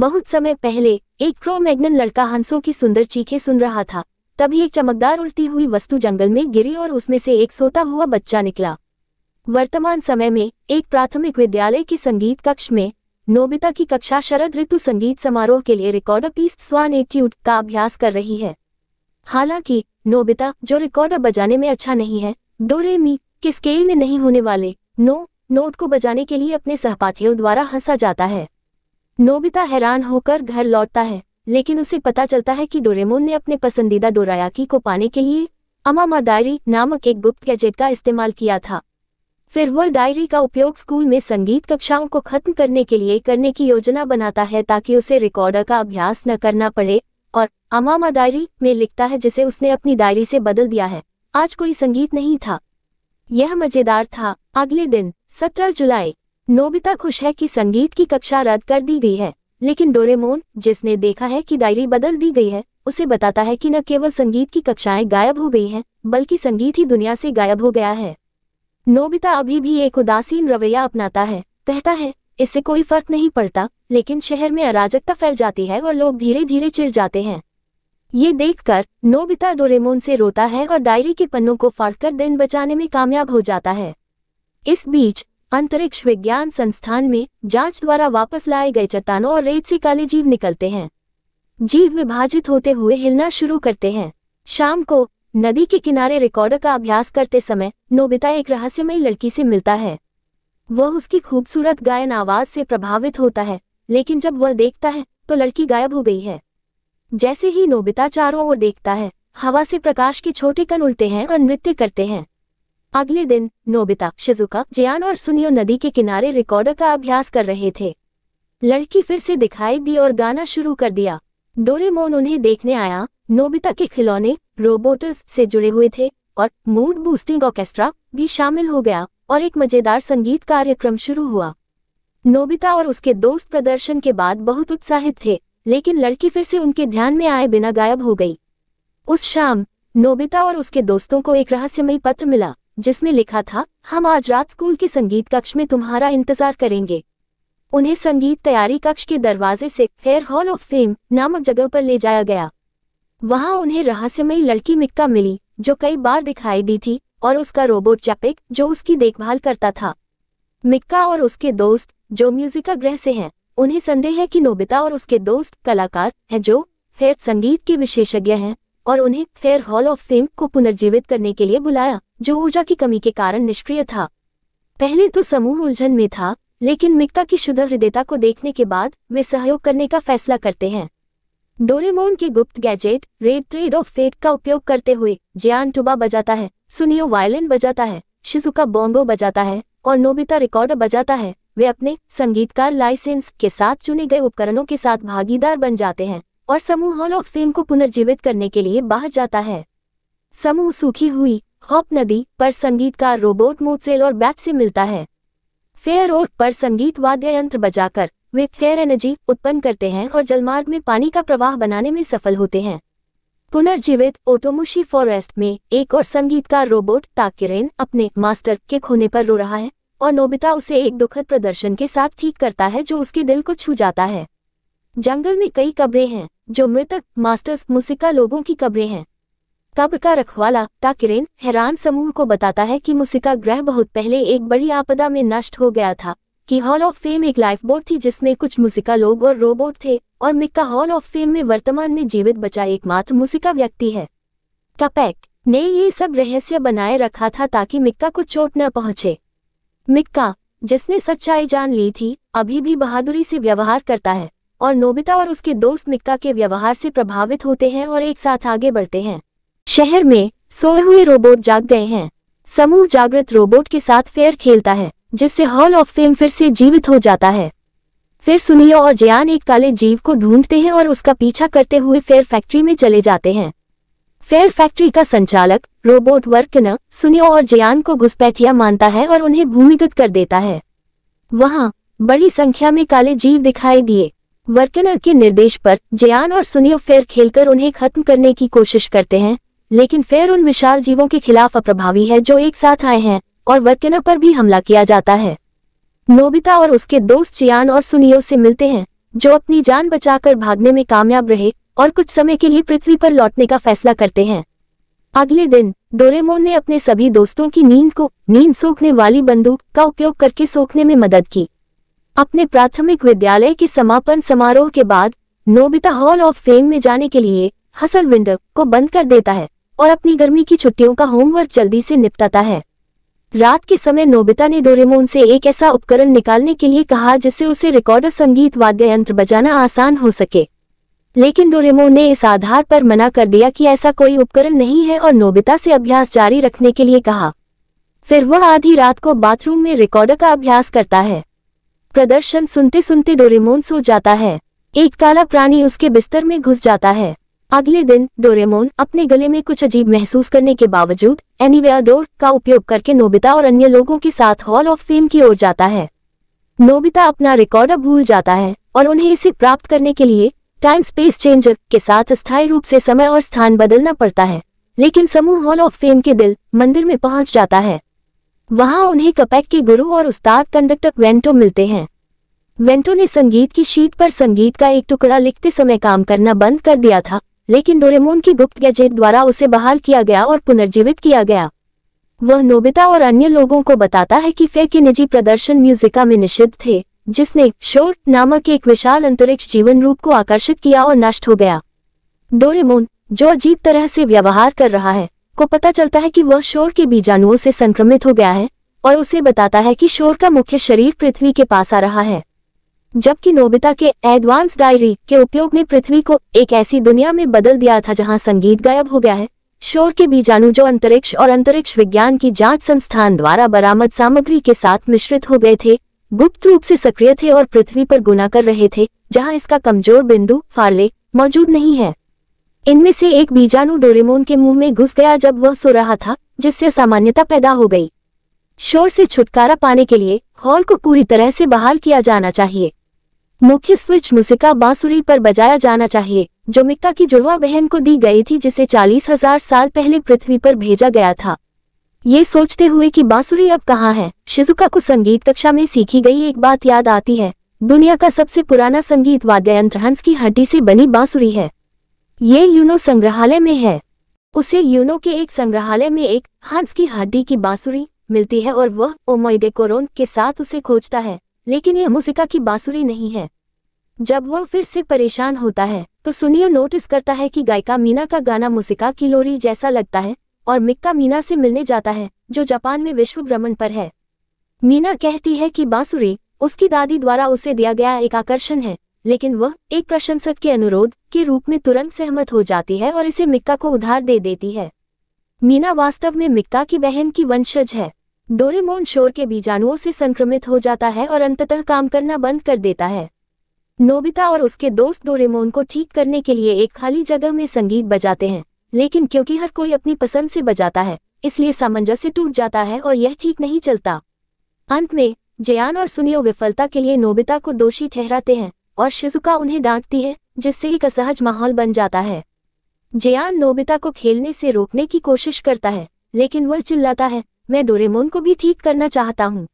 बहुत समय पहले एक क्रोमैग्नन लड़का हंसों की सुंदर चीखें सुन रहा था तभी एक चमकदार उड़ती हुई वस्तु जंगल में गिरी और उसमें से एक सोता हुआ बच्चा निकला वर्तमान समय में एक प्राथमिक विद्यालय की संगीत कक्ष में नोबिता की कक्षा शरद ऋतु संगीत समारोह के लिए रिकॉर्ड पीस स्वान एट्यूट का अभ्यास कर रही है हालांकि नोबिता जो रिकॉर्ड बजाने में अच्छा नहीं है डोरे मी के स्केल में नहीं होने वाले नो नोट को बजाने के लिए अपने सहपाठियों द्वारा हंसा जाता है नोबिता हैरान होकर घर लौटता है लेकिन उसे पता चलता है कि डोरेमोन ने अपने पसंदीदा डोरायाकी को पाने के लिए अमामा डायरी नामक एक गुप्त गैजेट का इस्तेमाल किया था फिर वह डायरी का उपयोग स्कूल में संगीत कक्षाओं को खत्म करने के लिए करने की योजना बनाता है ताकि उसे रिकॉर्डर का अभ्यास न करना पड़े और अमामा डायरी में लिखता है जिसे उसने अपनी डायरी से बदल दिया है आज कोई संगीत नहीं था यह मजेदार था अगले दिन सत्रह जुलाई नोबिता खुश है कि संगीत की कक्षा रद्द कर दी गई है लेकिन डोरेमोन जिसने देखा है कि डायरी बदल दी गई है उसे बताता है कि न केवल संगीत की कक्षाएं गायब हो गई हैं बल्कि संगीत ही दुनिया से गायब हो गया है नोबिता अभी भी एक उदासीन रवैया अपनाता है कहता है इससे कोई फर्क नहीं पड़ता लेकिन शहर में अराजकता फैल जाती है और लोग धीरे धीरे चिर जाते हैं ये देखकर नोबिता डोरेमोन से रोता है और डायरी के पन्नों को फाड़कर दिन बचाने में कामयाब हो जाता है इस बीच अंतरिक्ष विज्ञान संस्थान में जांच द्वारा वापस लाए गए चट्टानों और रेत से काले जीव निकलते हैं जीव विभाजित होते हुए हिलना शुरू करते हैं शाम को नदी के किनारे रिकॉर्डर का अभ्यास करते समय नोबिता एक रहस्यमय लड़की से मिलता है वह उसकी खूबसूरत गायन आवाज से प्रभावित होता है लेकिन जब वह देखता है तो लड़की गायब हो गई है जैसे ही नोबिता चारों ओर देखता है हवा से प्रकाश के छोटे कण उड़ते हैं और नृत्य करते हैं अगले दिन नोबिता शिजुका जयान और सुनियो नदी के किनारे रिकॉर्डर का अभ्यास कर रहे थे लड़की फिर से दिखाई दी और गाना शुरू कर दिया डोरेमोन उन्हें देखने आया नोबिता के खिलौने रोबोटस से जुड़े हुए थे और मूड बूस्टिंग ऑर्केस्ट्रा भी शामिल हो गया और एक मजेदार संगीत कार्यक्रम शुरू हुआ नोबिता और उसके दोस्त प्रदर्शन के बाद बहुत उत्साहित थे लेकिन लड़की फिर से उनके ध्यान में आए बिना गायब हो गई उस शाम नोबिता और उसके दोस्तों को एक रहस्यमयी पत्र मिला जिसमें लिखा था हम आज रात स्कूल के संगीत कक्ष में तुम्हारा इंतजार करेंगे उन्हें संगीत तैयारी कक्ष के दरवाजे से फेयर हॉल ऑफ फेम नामक जगह पर ले जाया गया वहां उन्हें रहस्यमयी लड़की मिक्का मिली जो कई बार दिखाई दी थी और उसका रोबोट चैपिक जो उसकी देखभाल करता था मिक्का और उसके दोस्त जो म्यूजिका ग्रह से हैं उन्हें संदेह है कि नोबिता और उसके दोस्त कलाकार हैं जो फेयर संगीत के विशेषज्ञ हैं और उन्हें फेयर हॉल ऑफ फेम को पुनर्जीवित करने के लिए बुलाया जो ऊर्जा की कमी के कारण निष्क्रिय था पहले तो समूह उलझन में था लेकिन मिक्ता की शुद्ध हृदयता को देखने के बाद वे सहयोग करने का फैसला करते हैं डोरेमोन के गुप्त gadget red thread of fate का उपयोग करते हुए जियान टुबा बजाता है सुनियो वायलिन बजाता है शिजुका बोंगो बजाता है और नोबिता रिकॉर्ड बजाता है वे अपने संगीतकार लाइसेंस के साथ चुने गए उपकरणों के साथ भागीदार बन जाते हैं और समूह हॉल ऑफ फेम को पुनर्जीवित करने के लिए बाहर जाता है समूह सूखी हुई हॉप नदी पर संगीतकार रोबोट मोसेल और बैच से मिलता है फेयर और पर संगीत वाद्य यंत्र बजाकर वे फेयर एनर्जी उत्पन्न करते हैं और जलमार्ग में पानी का प्रवाह बनाने में सफल होते हैं पुनर्जीवित ओटोमुशी फॉरेस्ट में एक और संगीतकार रोबोट ताकिरेन अपने मास्टर के खोने पर रो रहा है और नोबिता उसे एक दुखद प्रदर्शन के साथ ठीक करता है जो उसके दिल को छू जाता है जंगल में कई कब्रें हैं जो मृतक मास्टर्स मुसिका लोगों की कब्रें हैं कब्र का रखवाला टाकिरेन हैरान समूह को बताता है कि मुसिका ग्रह बहुत पहले एक बड़ी आपदा में नष्ट हो गया था कि हॉल ऑफ फेम एक लाइफबोट थी जिसमें कुछ मुसिका लोग और रोबोट थे और मिक्का हॉल ऑफ फेम में वर्तमान में जीवित बचा एकमात्र मुसिका व्यक्ति है कपैक ने ये सब रहस्य बनाए रखा था ताकि मिक्का को चोट न पहुंचे मिक्का जिसने सच्चाई जान ली थी अभी भी बहादुरी से व्यवहार करता है और नोबिता और उसके दोस्त मिक्का के व्यवहार से प्रभावित होते हैं और एक साथ आगे बढ़ते हैं शहर में सोए हुए रोबोट जाग गए हैं समूह जागृत रोबोट के साथ फेयर खेलता है जिससे हॉल ऑफ फेम फिर से जीवित हो जाता है फिर सुनियो और जयान एक काले जीव को ढूंढते हैं और उसका पीछा करते हुए फेयर फैक्ट्री में चले जाते हैं फेयर फैक्ट्री का संचालक रोबोट वर्कन सुनियो और जयान को घुसपैठिया मानता है और उन्हें भूमिगत कर देता है वहाँ बड़ी संख्या में काले जीव दिखाई दिए वर्कनर के निर्देश पर जयान और सुनियो फेयर खेलकर उन्हें खत्म करने की कोशिश करते हैं लेकिन फेयर उन विशाल जीवों के खिलाफ अप्रभावी है जो एक साथ आए हैं और वर्कनर पर भी हमला किया जाता है नोबिता और उसके दोस्त जयान और सुनियो से मिलते हैं जो अपनी जान बचाकर भागने में कामयाब रहे और कुछ समय के लिए पृथ्वी पर लौटने का फैसला करते हैं अगले दिन डोरेमोन ने अपने सभी दोस्तों की नींद को नींद सोखने वाली बंदूक का उपयोग करके सोखने में मदद की अपने प्राथमिक विद्यालय के समापन समारोह के बाद नोबिता हॉल ऑफ फेम में जाने के लिए हसल विंडो को बंद कर देता है और अपनी गर्मी की छुट्टियों का होमवर्क जल्दी से निपटाता है रात के समय नोबिता ने डोरेमोन से एक ऐसा उपकरण निकालने के लिए कहा जिससे उसे रिकॉर्डर संगीत वाद्य यंत्र बजाना आसान हो सके लेकिन डोरेमोन ने इस आधार पर मना कर दिया कि ऐसा कोई उपकरण नहीं है और नोबिता से अभ्यास जारी रखने के लिए कहा फिर वह आधी रात को बाथरूम में रिकॉर्डर का अभ्यास करता है प्रदर्शन सुनते सुनते डोरेमोन सो जाता है एक काला प्राणी उसके बिस्तर में घुस जाता है अगले दिन डोरेमोन अपने गले में कुछ अजीब महसूस करने के बावजूद एनीवेयर डोर का उपयोग करके नोबिता और अन्य लोगों के साथ हॉल ऑफ फेम की ओर जाता है नोबिता अपना रिकॉर्ड भूल जाता है और उन्हें इसे प्राप्त करने के लिए टाइम स्पेस चेंजर के साथ स्थायी रूप से समय और स्थान बदलना पड़ता है लेकिन समूह हॉल ऑफ फेम के दिल मंदिर में पहुंच जाता है वहां उन्हें कपैक के गुरु और उस्ताद कंडक्टर वेंटो मिलते हैं वेंटो ने संगीत की शीट पर संगीत का एक टुकड़ा लिखते समय काम करना बंद कर दिया था लेकिन डोरेमोन की गुप्त गैजेट द्वारा उसे बहाल किया गया और पुनर्जीवित किया गया वह नोबिता और अन्य लोगों को बताता है कि फे के निजी प्रदर्शन म्यूजिका में निषिद्ध थे जिसने शोर नामक एक विशाल अंतरिक्ष जीवन रूप को आकर्षित किया और नष्ट हो गया डोरेमोन जो अजीब तरह से व्यवहार कर रहा है को पता चलता है कि वह शोर के बीजाणुओं से संक्रमित हो गया है और उसे बताता है कि शोर का मुख्य शरीर पृथ्वी के पास आ रहा है जबकि नोबिता के एडवांस डायरी के उपयोग ने पृथ्वी को एक ऐसी दुनिया में बदल दिया था जहां संगीत गायब हो गया है शोर के बीजाणु जो अंतरिक्ष और अंतरिक्ष विज्ञान की जांच संस्थान द्वारा बरामद सामग्री के साथ मिश्रित हो गए थे गुप्त रूप से सक्रिय थे और पृथ्वी पर गुना कर रहे थे जहां इसका कमजोर बिंदु फार्ले मौजूद नहीं है इनमें से एक बीजाणु डोरेमोन के मुंह में घुस गया जब वह सो रहा था जिससे सामान्यता पैदा हो गई शोर से छुटकारा पाने के लिए हॉल को पूरी तरह से बहाल किया जाना चाहिए मुख्य स्विच मुसिका बांसुरी पर बजाया जाना चाहिए जो मिक्का की जुड़वा बहन को दी गई थी जिसे चालीस हजार साल पहले पृथ्वी पर भेजा गया था ये सोचते हुए कि बांसुरी अब कहाँ है शिजुका को संगीत कक्षा में सीखी गई एक बात याद आती है दुनिया का सबसे पुराना संगीत वाद्य यंत्र हंस की हड्डी से बनी बांसुरी है ये यूनो संग्रहालय में है उसे यूनो के एक संग्रहालय में एक हंस की हड्डी की बांसुरी मिलती है और वह ओमोइडे कोरोन के साथ उसे खोजता है लेकिन यह मुसिका की बांसुरी नहीं है जब वह फिर से परेशान होता है तो सुनियो नोटिस करता है कि गायिका मीना का गाना मुसिका की लोरी जैसा लगता है और मिक्का मीना से मिलने जाता है जो जापान में विश्व भ्रमण पर है मीना कहती है कि बांसुरी उसकी दादी द्वारा उसे दिया गया एक आकर्षण है लेकिन वह एक प्रशंसक के अनुरोध के रूप में तुरंत सहमत हो जाती है और इसे मिक्का को उधार दे देती है मीना वास्तव में मिक्का की बहन की वंशज है डोरेमोन शोर के बीजाणुओं से संक्रमित हो जाता है और अंततः काम करना बंद कर देता है नोबिता और उसके दोस्त डोरेमोन को ठीक करने के लिए एक खाली जगह में संगीत बजाते हैं लेकिन क्योंकि हर कोई अपनी पसंद से बजाता है इसलिए सामंजस्य टूट जाता है और यह ठीक नहीं चलता अंत में जयान और सुनियो विफलता के लिए नोबिता को दोषी ठहराते हैं और शिजुका उन्हें डांटती है जिससे एक असहज माहौल बन जाता है जयान नोबिता को खेलने से रोकने की कोशिश करता है लेकिन वह चिल्लाता है मैं डोरेमोन को भी ठीक करना चाहता हूँ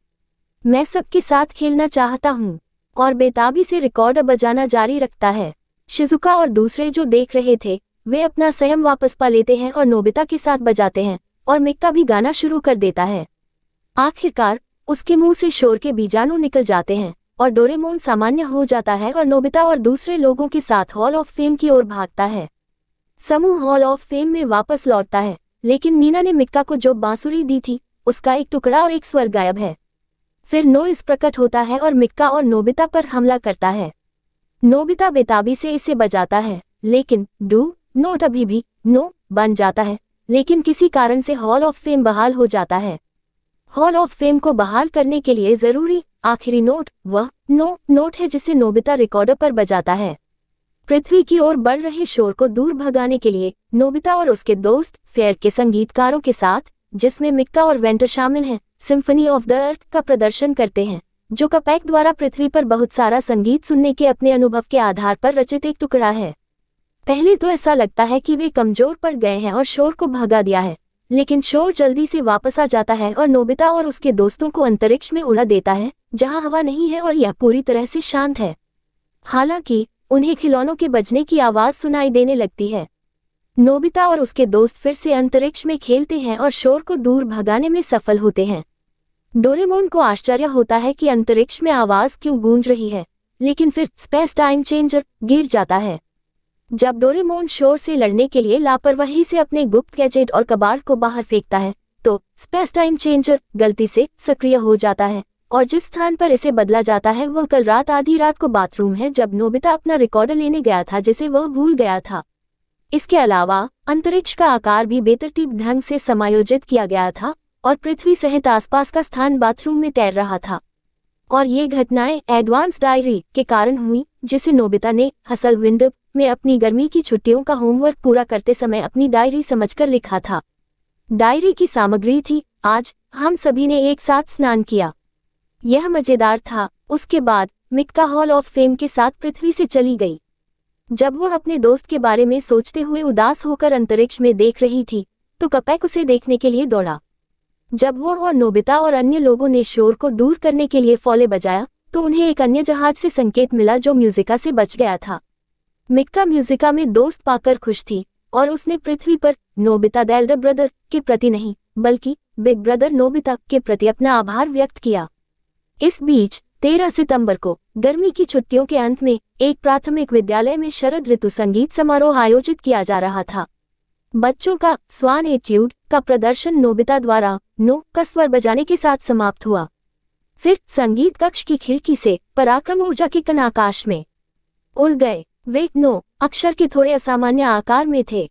मैं सबके साथ खेलना चाहता हूँ और बेताबी से रिकॉर्ड बजाना जारी रखता है शिजुका और दूसरे जो देख रहे थे वे अपना संयम वापस पा लेते हैं और नोबिता के साथ बजाते हैं और मिक्का भी गाना शुरू कर देता है आखिरकार उसके मुंह से शोर के बीजाणु निकल जाते हैं और डोरेमोन सामान्य हो जाता है और नोबिता और दूसरे लोगों के साथ हॉल ऑफ फेम की ओर भागता है समूह हॉल ऑफ फेम में वापस लौटता है लेकिन मीना ने मिक्का को जो बांसुरी दी थी उसका एक टुकड़ा और एक स्वर गायब है फिर नो इस प्रकट होता है और मिक्का और नोबिता पर हमला करता है नोबिता बेताबी से इसे बजाता है लेकिन डू नोट अभी भी नो बन जाता है लेकिन किसी कारण से हॉल ऑफ फेम बहाल हो जाता है हॉल ऑफ फेम को बहाल करने के लिए जरूरी आखिरी नोट वह नो नोट है जिसे नोबिता रिकॉर्डर पर बजाता है पृथ्वी की ओर बढ़ रहे शोर को दूर भगाने के लिए नोबिता और उसके दोस्त फेयर के संगीतकारों के साथ जिसमें मिक्का और वेंटर शामिल हैं सिम्फनी ऑफ द अर्थ का प्रदर्शन करते हैं जो कपैक द्वारा पृथ्वी पर बहुत सारा संगीत सुनने के अपने अनुभव के आधार पर रचित एक टुकड़ा है पहले तो ऐसा लगता है कि वे कमजोर पड़ गए हैं और शोर को भगा दिया है लेकिन शोर जल्दी से वापस आ जाता है और नोबिता और उसके दोस्तों को अंतरिक्ष में उड़ा देता है जहां हवा नहीं है और यह पूरी तरह से शांत है हालांकि उन्हें खिलौनों के बजने की आवाज़ सुनाई देने लगती है नोबिता और उसके दोस्त फिर से अंतरिक्ष में खेलते हैं और शोर को दूर भगाने में सफल होते हैं डोरेमोन को आश्चर्य होता है कि अंतरिक्ष में आवाज़ क्यों गूंज रही है लेकिन फिर स्पेस टाइम चेंजर गिर जाता है जब डोरेमोन शोर से लड़ने के लिए लापरवाही से अपने गुप्त गैजेट और कबाड़ को बाहर फेंकता है तो स्पेस टाइम चेंजर गलती से सक्रिय हो जाता है और जिस स्थान पर इसे बदला जाता है वह कल रात आधी रात को बाथरूम है जब नोबिता अपना रिकॉर्डर लेने गया था जिसे वह भूल गया था इसके अलावा अंतरिक्ष का आकार भी बेतरतीब ढंग से समायोजित किया गया था और पृथ्वी सहित आसपास का स्थान बाथरूम में तैर रहा था और ये घटनाएं एडवांस डायरी के कारण हुई जिसे नोबिता ने हसल विंड में अपनी गर्मी की छुट्टियों का होमवर्क पूरा करते समय अपनी डायरी समझकर लिखा था डायरी की सामग्री थी आज हम सभी ने एक साथ स्नान किया यह मजेदार था उसके बाद मिक्का हॉल ऑफ फेम के साथ पृथ्वी से चली गई जब वह अपने दोस्त के बारे में सोचते हुए उदास होकर अंतरिक्ष में देख रही थी तो कपैक उसे देखने के लिए दौड़ा जब वह और नोबिता और अन्य लोगों ने शोर को दूर करने के लिए फौले बजाया तो उन्हें एक अन्य जहाज से संकेत मिला जो म्यूजिका से बच गया था मिक्का म्यूजिका में दोस्त पाकर खुश थी और उसने पृथ्वी पर नोबिता दैल द ब्रदर के प्रति नहीं बल्कि बिग ब्रदर नोबिता के प्रति अपना आभार व्यक्त किया इस बीच 13 सितंबर को गर्मी की छुट्टियों के अंत में एक प्राथमिक विद्यालय में शरद ऋतु संगीत समारोह आयोजित किया जा रहा था बच्चों का स्वान एट्यूड का प्रदर्शन नोबिता द्वारा नो का स्वर बजाने के साथ समाप्त हुआ फिर संगीत कक्ष की खिड़की से पराक्रम ऊर्जा के कनाकाश में उड़ गए वे नो अक्षर के थोड़े असामान्य आकार में थे